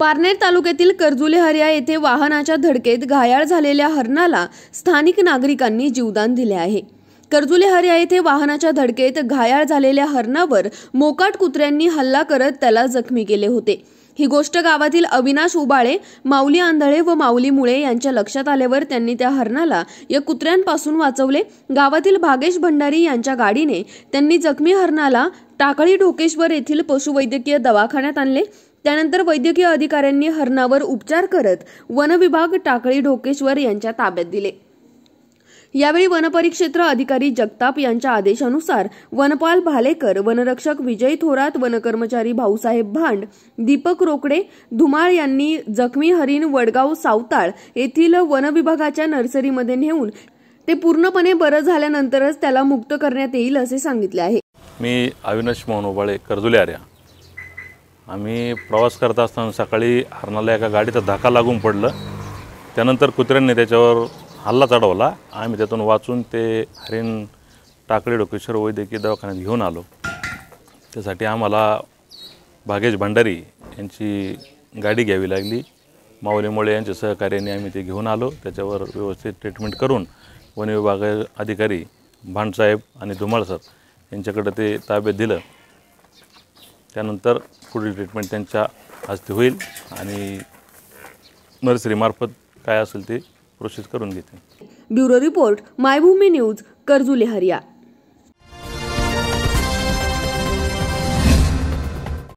पारनेर तालुक्यातील कर्जुले हर्या येथे वाहनाच्या धडकेत घायाळ झालेल्या हरणाला स्थानिक नागरिकांनी जीवदान दिले आहे कर्जुले हर्या येथे वाहनाच्या धडकेत घायाळ झालेल्या हरणावर मोकाट कुत्र्यांनी हल्ला करत त्याला जखमी केले होते ही गोष्ट गावातील अविनाश उबाळे माऊली आंधळे व माऊली मुळे यांच्या लक्षात आल्यावर त्यांनी त्या हरणाला या कुत्र्यांपासून वाचवले गावातील भागेश भंडारी यांच्या गाडीने त्यांनी जखमी हरणाला टाकळी ढोकेश्वर येथील पशुवैद्यकीय दवाखान्यात आणले त्यानंतर वैद्यकीय अधिकाऱ्यांनी हरणावर उपचार करत वनविभाग टाकळी ढोकेश्वर यांच्या ताब्यात दिले यावेळी वनपरिक्षेत्र अधिकारी जगताप यांच्या आदेशानुसार वनपाल भालेकर वनरक्षक विजय थोरात वनकर्मचारी भाऊसाहेब भांड दीपक रोकडे धुमाळ यांनी जखमी हरिण वडगाव सावताळ येथील वनविभागाच्या नर्सरीमध्ये नेऊन ते पूर्णपणे बरं झाल्यानंतरच त्याला मुक्त करण्यात येईल असे सांगितले आहे मी अविनाश मोहन आम्ही प्रवास करत असताना सकाळी हरणाला एका गाडीचा धक्का लागून पडलं त्यानंतर कुत्र्यांनी त्याच्यावर हल्ला चढवला आम्ही त्यातून वाचून ते हरिण टाकळे डोकेश्वर वैद्यकीय दवाखान्यात घेऊन आलो त्यासाठी आम्हाला भागेश भंडारी यांची गाडी घ्यावी लागली माऊली यांच्या सहकार्याने आम्ही ते घेऊन आलो त्याच्यावर व्यवस्थित ट्रीटमेंट करून वन विभाग अधिकारी भांडसाहेब आणि धुमाळसर सर यांच्याकडे ते ताब्यात दिलं त्यानंतर पुढील ट्रीटमेंट त्यांच्या हस्ते होईल आणि नर्सरीमार्फत काय असेल ते प्रोसेस करून घेते bureau report Maybhumi news Karjule हरिया